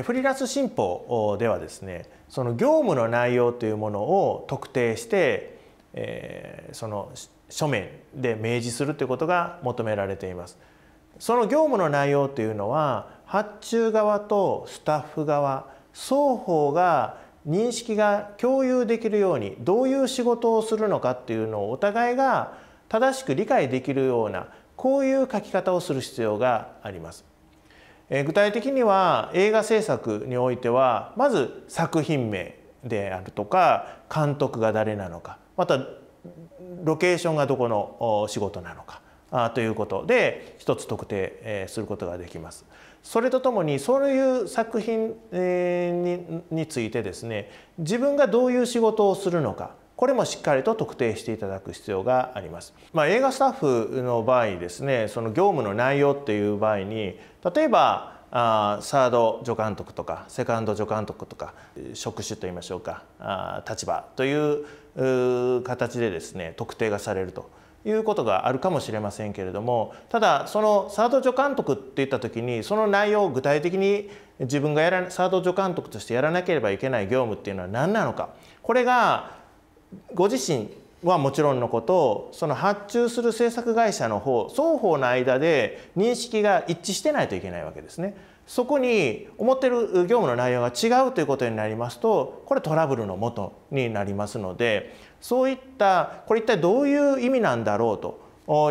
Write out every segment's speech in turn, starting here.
フリーランス新法ではですねその業務の内容というものを特定して、えー、その書面で明示するということが求められています。その業務の内容というのは発注側とスタッフ側双方が認識が共有できるようにどういう仕事をするのかっていうのをお互いが正しく理解できるようなこういう書き方をする必要があります。え具体的には映画制作においてはまず作品名であるとか監督が誰なのかまたロケーションがどこの仕事なのかあということで一つ特定することができます。それとともにそういう作品についてですね自分がどういう仕事をするのかこれもしっかりと特定していただく必要があります。まあ、映画スタッフの場合ですねその業務の内容っていう場合に例えばあサード助監督とかセカンド助監督とか職種といいましょうかあ立場という形でですね特定がされるということがあるかもしれませんけれどもただそのサード助監督っていった時にその内容を具体的に自分がやらサード助監督としてやらなければいけない業務っていうのは何なのかこれがご自身はもちろんのことその発注する制作会社の方双方の間で認識が一致してないといけないわけですね。そこに思ってる業務の内容が違うということになりますとこれトラブルのもとになりますのでそういったこれ一体どういう意味なんだろうと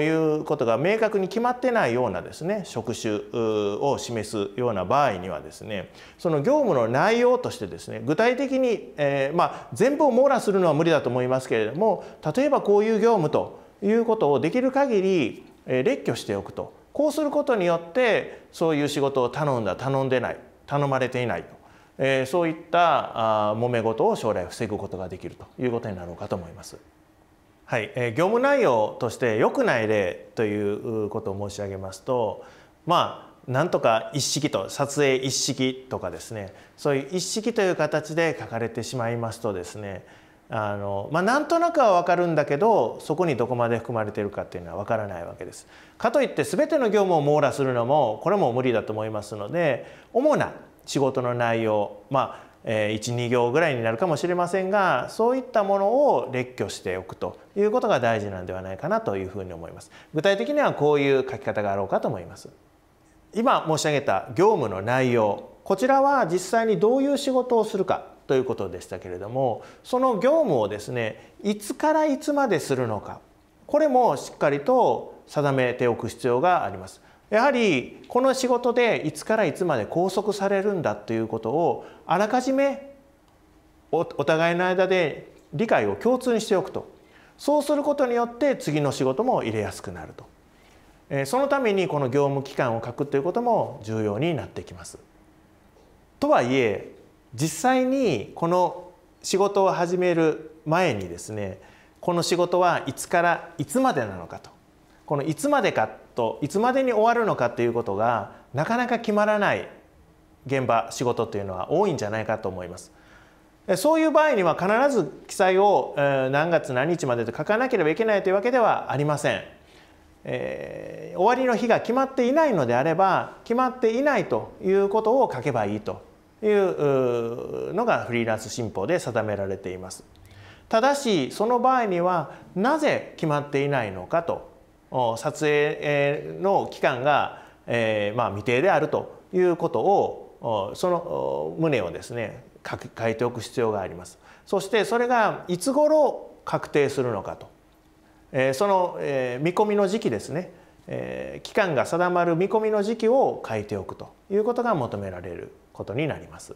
いうことが明確に決まってないようなですね職種を示すような場合にはですねその業務の内容としてですね具体的に、えー、まあ、全部を網羅するのは無理だと思いますけれども例えばこういう業務ということをできる限り、え列挙しておくとこうすることによってそういう仕事を頼んだ頼んでない頼まれていないとえそういったあ揉め事を将来防ぐことができるということになろうかと思います。はい、えー、業務内容として良くない例ということを申し上げますとまあなんとか一式と撮影一式とかですねそういう一式という形で書かれてしまいますとですねあの、まあ、なんとなくは分かるんだけどそこにどこまで含まれてるかっていうのは分からないわけです。かといって全ての業務を網羅するのもこれも無理だと思いますので主な仕事の内容まあ12行ぐらいになるかもしれませんがそういったものを列挙しておくということが大事なんではないかなというふうに思います。具体的にはこういう書き方があろうかと思います。今申し上げた業務の内容こちらは実際にどういう仕事をするかということでしたけれどもその業務をですねいつからいつまでするのかこれもしっかりと定めておく必要があります。やはりこの仕事でいつからいつまで拘束されるんだということをあらかじめお互いの間で理解を共通にしておくとそうすることによって次の仕事も入れやすくなるとそのためにこの業務期間を書くということも重要になってきます。とはいえ実際にこの仕事を始める前にですねこの仕事はいつからいつまでなのかとこのいつまでかといつまでに終わるのかということがなかなか決まらない現場仕事というのは多いんじゃないかと思います。そういう場合には必ず記載を何月何日までと書かなければいけないというわけではありません。えー、終わりの日が決まっていないのであれば決まっていないということを書けばいいというのがフリーランス新法で定められています。ただしその場合にはなぜ決まっていないのかと撮影の期間が、えー、まあ、未定であるということをその旨をですね書いておく必要があります。そしてそれがいつ頃確定するのかと、えー、その、えー、見込みの時期ですね、えー、期間が定まる見込みの時期を書いておくということが求められることになります。